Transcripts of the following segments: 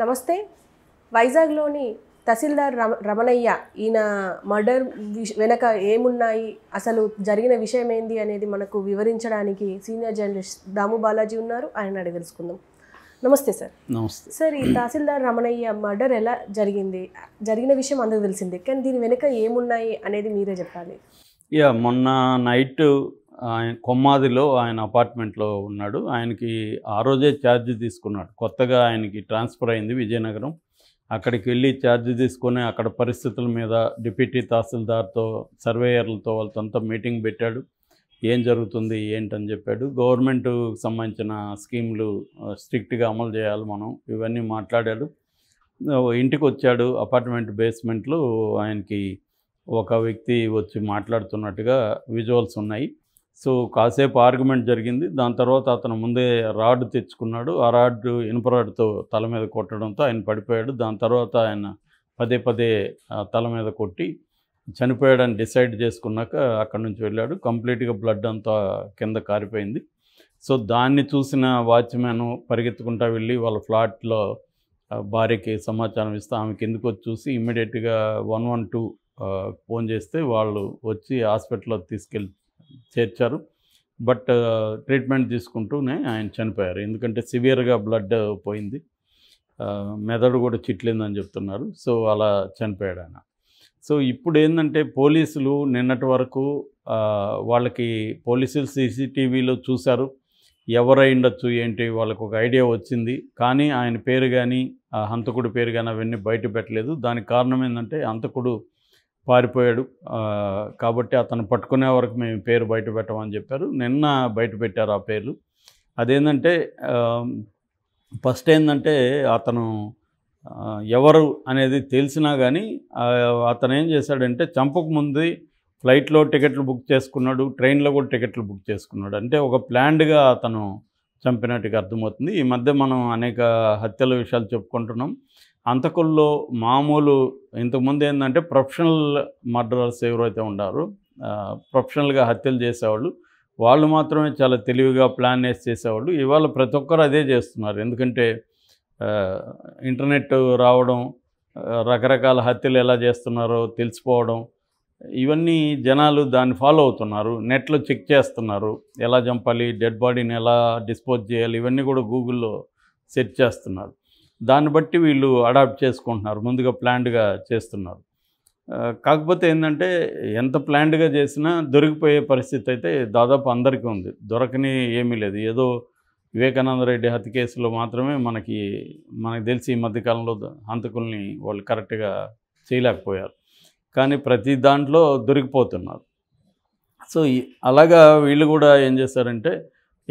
నమస్తే వైజాగ్లోని తహసీల్దార్ రమణయ్య ఈయన మర్డర్ వెనక ఏమున్నాయి అసలు జరిగిన విషయం ఏంది అనేది మనకు వివరించడానికి సీనియర్ జర్నలిస్ట్ దాము బాలాజీ ఉన్నారు ఆయన అడిగి తెలుసుకుందాం నమస్తే సార్ నమస్తే సార్ ఈ తహసీల్దార్ రమణయ్య మర్డర్ ఎలా జరిగింది జరిగిన విషయం అందరికి తెలిసిందే కానీ దీని వెనుక ఏమున్నాయి అనేది మీరే చెప్పాలి యా మొన్న నైట్ ఆయన కొమ్మాదిలో ఆయన అపార్ట్మెంట్లో ఉన్నాడు ఆయనకి ఆ రోజే ఛార్జ్ తీసుకున్నాడు కొత్తగా ఆయనకి ట్రాన్స్ఫర్ అయింది విజయనగరం అక్కడికి వెళ్ళి ఛార్జ్ తీసుకొని అక్కడ పరిస్థితుల మీద డిప్యూటీ తహసీల్దార్తో సర్వేయర్లతో వాళ్ళతో మీటింగ్ పెట్టాడు ఏం జరుగుతుంది ఏంటని చెప్పాడు గవర్నమెంట్ సంబంధించిన స్కీమ్లు స్ట్రిక్ట్గా అమలు చేయాలి మనం ఇవన్నీ మాట్లాడాడు ఇంటికి వచ్చాడు అపార్ట్మెంట్ బేస్మెంట్లో ఆయనకి ఒక వ్యక్తి వచ్చి మాట్లాడుతున్నట్టుగా విజువల్స్ ఉన్నాయి సో కాసేపు ఆర్గ్యుమెంట్ జరిగింది దాని తర్వాత అతను ముందే రాడ్ తెచ్చుకున్నాడు ఆ రాడ్ ఇనుప రాడ్తో తల మీద కొట్టడంతో ఆయన పడిపోయాడు దాని తర్వాత ఆయన పదే పదే తల మీద కొట్టి చనిపోయాడని డిసైడ్ చేసుకున్నాక అక్కడి నుంచి వెళ్ళాడు కంప్లీట్గా బ్లడ్ అంతా కింద కారిపోయింది సో దాన్ని చూసిన వాచ్మ్యాన్ పరిగెత్తుకుంటా వెళ్ళి వాళ్ళ ఫ్లాట్లో భార్యకి సమాచారం ఇస్తే ఆమె కిందకు వచ్చి చూసి ఇమ్మీడియట్గా వన్ వన్ టూ ఫోన్ చేస్తే వాళ్ళు వచ్చి హాస్పిటల్లో తీసుకెళ్ళి చేర్చారు బట్ ట్రీట్మెంట్ తీసుకుంటూనే ఆయన చనిపోయారు ఎందుకంటే సివియర్గా బ్లడ్ పోయింది మెదడు కూడా చిట్లిందని చెప్తున్నారు సో అలా చనిపోయాడు ఆయన సో ఇప్పుడు ఏంటంటే పోలీసులు నిన్నటి వరకు వాళ్ళకి పోలీసులు సీసీటీవీలో చూశారు ఎవరైండొచ్చు ఏంటి వాళ్ళకు ఒక ఐడియా వచ్చింది కానీ ఆయన పేరు కానీ హంతకుడు పేరు కానీ అవన్నీ బయట పెట్టలేదు దానికి కారణం ఏంటంటే హంతకుడు పారిపోయాడు కాబట్టి అతను పట్టుకునే వరకు మేము పేరు బయట పెట్టమని చెప్పారు నిన్న బయట పెట్టారు ఆ పేర్లు అదేంటంటే ఫస్ట్ ఏంటంటే అతను ఎవరు అనేది తెలిసినా కానీ అతను ఏం చేశాడంటే చంపకు ముందు ఫ్లైట్లో టికెట్లు బుక్ చేసుకున్నాడు ట్రైన్లో కూడా టికెట్లు బుక్ చేసుకున్నాడు అంటే ఒక ప్లాండ్గా అతను చంపినట్టుగా అర్థమవుతుంది ఈ మధ్య మనం అనేక హత్యల విషయాలు చెప్పుకుంటున్నాం అంతకుల్లో మామూలు ఇంతకుముందు ఏంటంటే ప్రొఫెషనల్ మర్డరర్స్ ఎవరైతే ఉన్నారు ప్రొఫెషనల్గా హత్యలు చేసేవాళ్ళు వాళ్ళు మాత్రమే చాలా తెలివిగా ప్లాన్ వేసి చేసేవాళ్ళు ఇవాళ ప్రతి ఒక్కరు అదే చేస్తున్నారు ఎందుకంటే ఇంటర్నెట్ రావడం రకరకాల హత్యలు ఎలా చేస్తున్నారో తెలిసిపోవడం ఇవన్నీ జనాలు దాన్ని ఫాలో అవుతున్నారు నెట్లో చెక్ చేస్తున్నారు ఎలా చంపాలి డెడ్ బాడీని ఎలా డిస్పోజ్ చేయాలి ఇవన్నీ కూడా గూగుల్లో సెర్చ్ చేస్తున్నారు దాన్ని బట్టి వీళ్ళు అడాప్ట్ చేసుకుంటున్నారు ముందుగా ప్లాండ్గా చేస్తున్నారు కాకపోతే ఏంటంటే ఎంత ప్లాండ్గా చేసినా దొరికిపోయే పరిస్థితి అయితే దాదాపు అందరికీ ఉంది దొరకని ఏమీ లేదు ఏదో వివేకానంద రెడ్డి హత్య కేసులో మాత్రమే మనకి మనకు తెలిసి ఈ మధ్యకాలంలో హంతకుల్ని వాళ్ళు కరెక్ట్గా చేయలేకపోయారు కానీ ప్రతి దాంట్లో దొరికిపోతున్నారు సో అలాగా వీళ్ళు కూడా ఏం చేశారంటే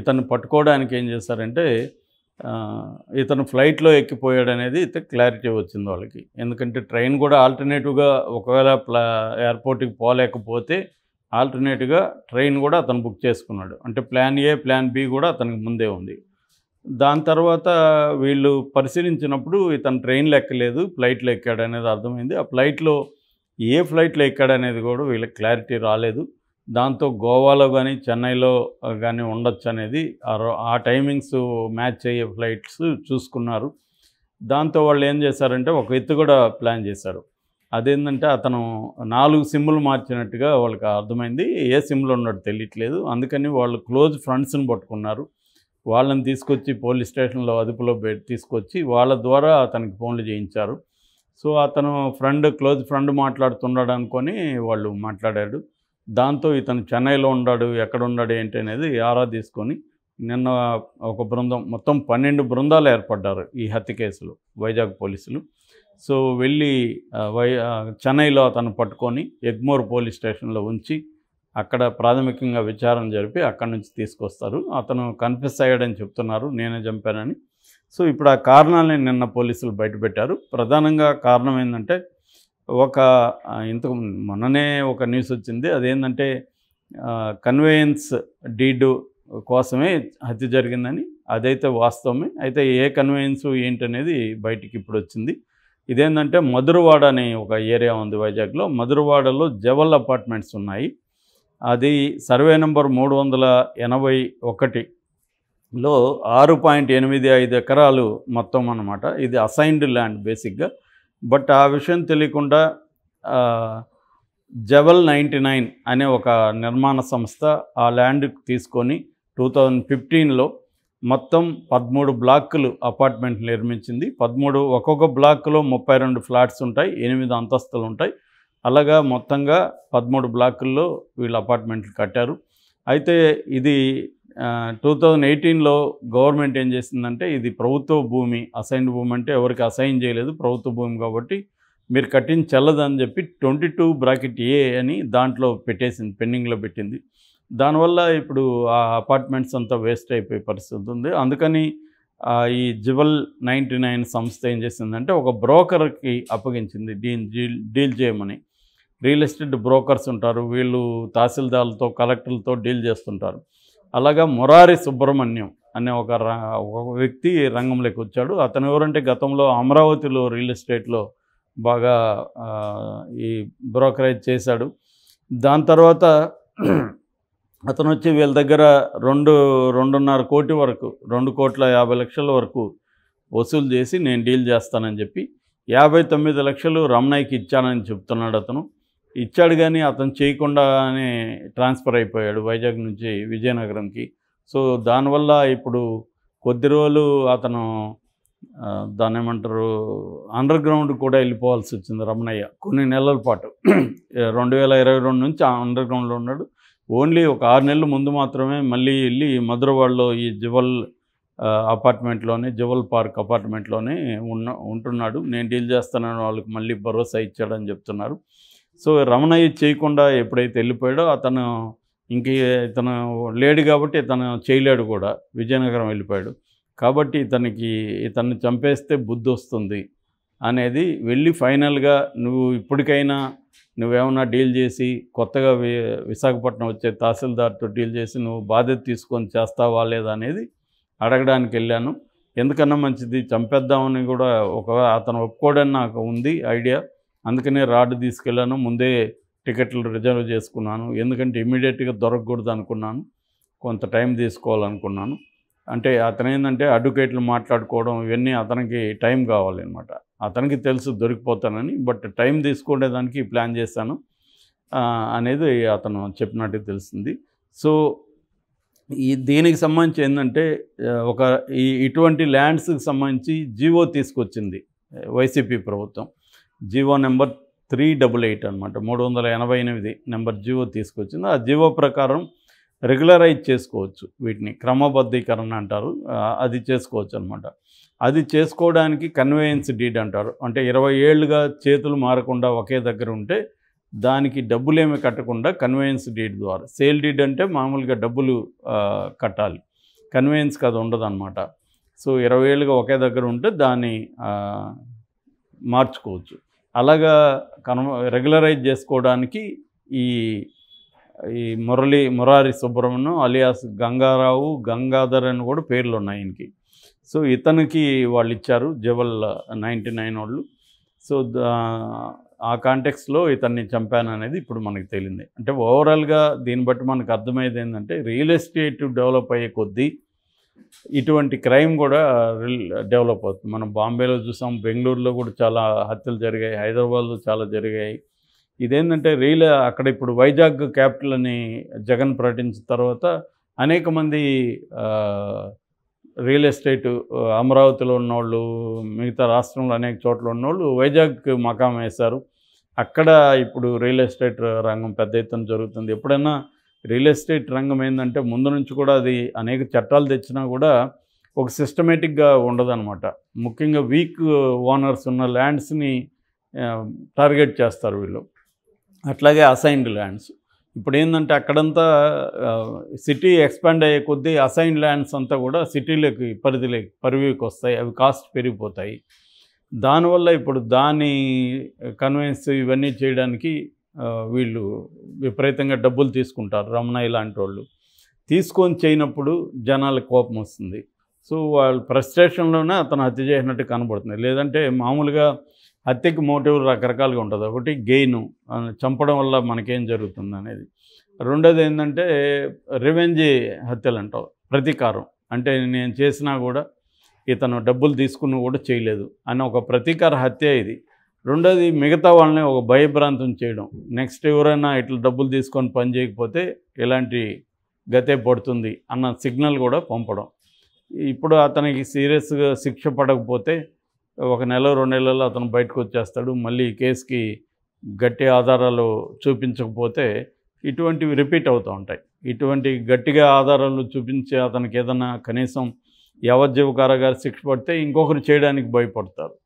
ఇతన్ని పట్టుకోవడానికి ఏం చేశారంటే ఇతను ఫ్లైట్లో ఎక్కిపోయాడు అనేది ఇతను క్లారిటీ వచ్చింది వాళ్ళకి ఎందుకంటే ట్రైన్ కూడా ఆల్టర్నేటివ్గా ఒకవేళ ప్లా ఎయిర్పోర్ట్కి పోలేకపోతే ఆల్టర్నేటివ్గా ట్రైన్ కూడా అతను బుక్ చేసుకున్నాడు అంటే ప్లాన్ ఏ ప్లాన్ బి కూడా అతనికి ముందే ఉంది దాని తర్వాత వీళ్ళు పరిశీలించినప్పుడు ఇతను ట్రైన్లు ఎక్కలేదు ఫ్లైట్లో ఎక్కాడు అనేది అర్థమైంది ఆ ఫ్లైట్లో ఏ ఫ్లైట్లో ఎక్కాడు అనేది కూడా వీళ్ళకి క్లారిటీ రాలేదు దాంతో గోవాలో కానీ చెన్నైలో కానీ ఉండొచ్చు అనేది ఆ టైమింగ్స్ మ్యాచ్ అయ్యే ఫ్లైట్స్ చూసుకున్నారు దాంతో వాళ్ళు ఏం చేశారంటే ఒక ఎత్తు కూడా ప్లాన్ చేశారు అదేంటంటే అతను నాలుగు సిమ్లు మార్చినట్టుగా వాళ్ళకి అర్థమైంది ఏ సిమ్లో ఉన్నాడు తెలియట్లేదు అందుకని వాళ్ళు క్లోజ్ ఫ్రెండ్స్ని పట్టుకున్నారు వాళ్ళని తీసుకొచ్చి పోలీస్ స్టేషన్లో అదుపులో తీసుకొచ్చి వాళ్ళ ద్వారా అతనికి ఫోన్లు చేయించారు సో అతను ఫ్రెండ్ క్లోజ్ ఫ్రెండ్ మాట్లాడుతున్నాడు అనుకొని వాళ్ళు మాట్లాడాడు దాంతో ఇతను చెన్నైలో ఉన్నాడు ఎక్కడ ఉన్నాడు ఏంటి అనేది ఆరా తీసుకొని నిన్న ఒక బృందం మొత్తం పన్నెండు బృందాలు ఏర్పడ్డారు ఈ హత్య కేసులో వైజాగ్ పోలీసులు సో వెళ్ళి వై చెన్నైలో అతను పట్టుకొని ఎగ్మోర్ పోలీస్ స్టేషన్లో ఉంచి అక్కడ ప్రాథమికంగా విచారణ జరిపి అక్కడి నుంచి తీసుకొస్తారు అతను కన్ఫ్యూస్ అయ్యాడని చెప్తున్నారు నేనే చంపానని సో ఇప్పుడు ఆ కారణాలని నిన్న పోలీసులు బయటపెట్టారు ప్రధానంగా కారణం ఏంటంటే ఒక ఇంతకు మొన్ననే ఒక న్యూస్ వచ్చింది అదేంటంటే కన్వేయన్స్ డీడు కోసమే హత్య జరిగిందని అదైతే వాస్తవమే అయితే ఏ కన్వీనియన్స్ ఏంటనేది బయటికి ఇప్పుడు వచ్చింది ఇదేంటంటే మధురవాడ అనే ఒక ఏరియా ఉంది వైజాగ్లో మధురవాడలో జవల్ అపార్ట్మెంట్స్ ఉన్నాయి అది సర్వే నెంబర్ మూడు వందల ఎనభై ఒకటిలో ఆరు పాయింట్ ఎనిమిది ఐదు ఎకరాలు మొత్తం అనమాట ఇది అసైన్డ్ ల్యాండ్ బేసిక్గా బట్ ఆ విషయం తెలియకుండా జవల్ నైంటీ నైన్ అనే ఒక నిర్మాణ సంస్థ ఆ ల్యాండ్ తీసుకొని టూ థౌజండ్ ఫిఫ్టీన్లో మొత్తం పదమూడు బ్లాక్లు అపార్ట్మెంట్ నిర్మించింది పదమూడు ఒక్కొక్క బ్లాక్లో ముప్పై రెండు ఫ్లాట్స్ ఉంటాయి ఎనిమిది అంతస్తులు ఉంటాయి అలాగా మొత్తంగా పదమూడు బ్లాకుల్లో వీళ్ళు అపార్ట్మెంట్లు కట్టారు అయితే ఇది టూ థౌజండ్ ఎయిటీన్లో గవర్నమెంట్ ఏం చేసిందంటే ఇది ప్రభుత్వ భూమి అసైన్డ్ భూమి అంటే ఎవరికి అసైన్ చేయలేదు ప్రభుత్వ భూమి కాబట్టి మీరు కట్టిన చెల్లదని చెప్పి ట్వంటీ టూ బ్రాకెట్ ఏ అని దాంట్లో పెట్టేసింది పెండింగ్లో పెట్టింది దానివల్ల ఇప్పుడు ఆ అపార్ట్మెంట్స్ అంతా వేస్ట్ అయిపోయే పరిస్థితి ఉంది అందుకని ఈ జివల్ నైంటీ నైన్ సంస్థ ఏం చేసిందంటే ఒక బ్రోకర్కి అప్పగించింది డీల్ డీల్ చేయమని రియల్ ఎస్టేట్ బ్రోకర్స్ ఉంటారు వీళ్ళు తహసీల్దార్లతో కలెక్టర్లతో డీల్ చేస్తుంటారు అలాగా మురారి సుబ్రహ్మణ్యం అనే ఒక ఒక వ్యక్తి రంగంలోకి వచ్చాడు అతను ఎవరంటే గతంలో అమరావతిలో రియల్ ఎస్టేట్లో బాగా ఈ బ్రోకరేజ్ చేశాడు దాని తర్వాత అతను వచ్చి వీళ్ళ దగ్గర రెండు రెండున్నర కోటి వరకు రెండు కోట్ల యాభై లక్షల వరకు వసూలు చేసి నేను డీల్ చేస్తానని చెప్పి యాభై తొమ్మిది లక్షలు రమణయ్యకి ఇచ్చానని చెప్తున్నాడు అతను ఇచ్చాడు కానీ అతను చేయకుండానే ట్రాన్స్ఫర్ అయిపోయాడు వైజాగ్ నుంచి విజయనగరంకి సో దానివల్ల ఇప్పుడు కొద్ది రోజులు అతను దాని ఏమంటారు అండర్ గ్రౌండ్ కూడా వెళ్ళిపోవాల్సి వచ్చింది రమణయ్య కొన్ని నెలల పాటు రెండు వేల ఇరవై రెండు నుంచి అండర్ గ్రౌండ్లో ఉన్నాడు ఓన్లీ ఒక ఆరు నెలల ముందు మాత్రమే మళ్ళీ వెళ్ళి మధురవాడలో ఈ జువల్ అపార్ట్మెంట్లోనే జువల్ పార్క్ అపార్ట్మెంట్లోనే ఉన్న ఉంటున్నాడు నేను డీల్ చేస్తున్నాను వాళ్ళకి మళ్ళీ భరోసా ఇచ్చాడని చెప్తున్నారు సో రమణయ్య చేయకుండా ఎప్పుడైతే వెళ్ళిపోయాడో అతను ఇంక ఇతను లేడు కాబట్టి ఇతను చేయలేడు కూడా విజయనగరం వెళ్ళిపోయాడు కాబట్టి ఇతనికి ఇతన్ని చంపేస్తే బుద్ధి వస్తుంది అనేది వెళ్ళి ఫైనల్గా నువ్వు ఇప్పటికైనా నువ్వేమన్నా డీల్ చేసి కొత్తగా విశాఖపట్నం వచ్చే తహసీల్దార్తో డీల్ చేసి నువ్వు బాధ్యత తీసుకొని చేస్తావా లేదా అనేది అడగడానికి వెళ్ళాను ఎందుకన్నా మంచిది చంపేద్దామని కూడా ఒక అతను ఒప్పుకోడని నాకు ఉంది ఐడియా అందుకనే రాడ్ తీసుకెళ్ళాను ముందే టికెట్లు రిజర్వ్ చేసుకున్నాను ఎందుకంటే ఇమీడియట్గా దొరకకూడదు అనుకున్నాను కొంత టైం తీసుకోవాలనుకున్నాను అంటే అతను ఏంటంటే అడ్వకేట్లు మాట్లాడుకోవడం ఇవన్నీ అతనికి టైం కావాలన్నమాట అతనికి తెలుసు దొరికిపోతానని బట్ టైం తీసుకునేదానికి ప్లాన్ చేశాను అనేది అతను చెప్పినట్టు తెలిసింది సో ఈ దీనికి సంబంధించి ఏంటంటే ఒక ఈ ఇటువంటి ల్యాండ్స్కి సంబంధించి జీవో తీసుకొచ్చింది వైసీపీ ప్రభుత్వం G O number three double eight అనమాట మూడు వందల ఎనభై ఎనిమిది నెంబర్ జివో తీసుకొచ్చింది ఆ జివో ప్రకారం రెగ్యులరైజ్ చేసుకోవచ్చు వీటిని క్రమబద్ధీకరణ అంటారు అది చేసుకోవచ్చు అనమాట అది చేసుకోవడానికి కన్వేయన్స్ డీడ్ అంటారు అంటే ఇరవై ఏళ్ళుగా చేతులు మారకుండా ఒకే దగ్గర ఉంటే దానికి డబ్బులేమి కట్టకుండా కన్వేయన్స్ డీడ్ ద్వారా సేల్ డీడ్ అంటే మామూలుగా డబ్బులు కట్టాలి కన్వేయన్స్కి అది అనమాట సో ఇరవై ఏళ్ళుగా ఒకే దగ్గర ఉంటే దాన్ని మార్చుకోవచ్చు అలాగా కన్వ రెగ్యులరైజ్ చేసుకోవడానికి ఈ ఈ మురళి మురారి సుబ్రహ్మణ్యం అలియాస్ గంగారావు గంగాధర్ అని కూడా పేర్లు ఉన్నాయి ఆయనకి సో ఇతనికి వాళ్ళు ఇచ్చారు జవల్ నైంటీ నైన్ వాళ్ళు సో ఆ కాంటెక్స్లో ఇతన్ని చంపాననేది ఇప్పుడు మనకు తెలియదు అంటే ఓవరాల్గా దీన్ని బట్టి మనకు అర్థమయ్యేది ఏంటంటే రియల్ ఎస్టేట్ డెవలప్ అయ్యే కొద్దీ ఇటువంటి క్రైమ్ కూడా డెవలప్ అవుతుంది మనం బాంబేలో చూసాం బెంగళూరులో కూడా చాలా హత్యలు జరిగాయి హైదరాబాద్లో చాలా జరిగాయి ఇదేంటంటే రియల్ అక్కడ ఇప్పుడు వైజాగ్ క్యాపిటల్ అని జగన్ ప్రకటించిన తర్వాత అనేక మంది రియల్ ఎస్టేట్ అమరావతిలో ఉన్నవాళ్ళు మిగతా రాష్ట్రంలో అనేక చోట్ల ఉన్నవాళ్ళు వైజాగ్ మకాం వేశారు అక్కడ ఇప్పుడు రియల్ ఎస్టేట్ రంగం పెద్ద ఎత్తున జరుగుతుంది ఎప్పుడైనా రియల్ ఎస్టేట్ రంగం ఏంటంటే ముందు నుంచి కూడా అది అనేక చట్టాలు తెచ్చినా కూడా ఒక సిస్టమేటిక్గా ఉండదనమాట ముఖ్యంగా వీక్ ఓనర్స్ ఉన్న ల్యాండ్స్ని టార్గెట్ చేస్తారు వీళ్ళు అట్లాగే అసైన్డ్ ల్యాండ్స్ ఇప్పుడు ఏంటంటే అక్కడంతా సిటీ ఎక్స్పాండ్ అయ్యే కొద్దీ అసైన్ ల్యాండ్స్ అంతా కూడా సిటీలోకి పరిధిలోకి పరివికి వస్తాయి అవి కాస్ట్ పెరిగిపోతాయి దానివల్ల ఇప్పుడు దాని కన్వెన్స్ ఇవన్నీ చేయడానికి వీళ్ళు విపరీతంగా డబ్బులు తీసుకుంటారు రమణయ్య లాంటి వాళ్ళు తీసుకొని చేయనప్పుడు జనాలకు కోపం వస్తుంది సో వాళ్ళు ఫ్రస్ట్రేషన్లోనే అతను హత్య చేసినట్టు కనబడుతుంది లేదంటే మామూలుగా హత్యకి మోటివ్ రకరకాలుగా ఉంటుంది ఒకటి గెయిన్ చంపడం వల్ల మనకేం జరుగుతుంది అనేది రెండోది ఏంటంటే రివెంజ్ హత్యలు అంటావు ప్రతీకారం అంటే నేను చేసినా కూడా ఇతను డబ్బులు తీసుకుని కూడా చేయలేదు అని ఒక ప్రతీకార హత్య ఇది రెండోది మిగతా వాళ్ళని ఒక భయభ్రాంతం చేయడం నెక్స్ట్ ఎవరైనా ఇట్లా డబ్బులు తీసుకొని పని చేయకపోతే ఇలాంటి గతే పడుతుంది అన్న సిగ్నల్ కూడా పంపడం ఇప్పుడు అతనికి సీరియస్గా శిక్ష పడకపోతే ఒక నెల రెండు నెలల్లో అతను బయటకు వచ్చేస్తాడు మళ్ళీ కేసుకి గట్టి ఆధారాలు చూపించకపోతే ఇటువంటివి రిపీట్ అవుతూ ఉంటాయి ఇటువంటి గట్టిగా ఆధారాలు చూపించి అతనికి ఏదైనా కనీసం యావజ్జీవ శిక్ష పడితే ఇంకొకరు చేయడానికి భయపడతారు